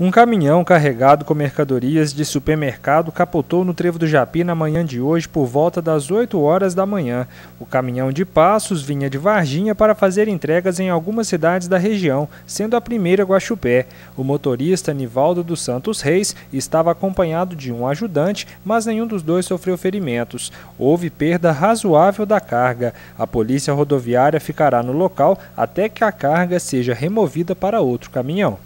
Um caminhão carregado com mercadorias de supermercado capotou no Trevo do Japi na manhã de hoje por volta das 8 horas da manhã. O caminhão de Passos vinha de Varginha para fazer entregas em algumas cidades da região, sendo a primeira Guaxupé. O motorista Nivaldo dos Santos Reis estava acompanhado de um ajudante, mas nenhum dos dois sofreu ferimentos. Houve perda razoável da carga. A polícia rodoviária ficará no local até que a carga seja removida para outro caminhão.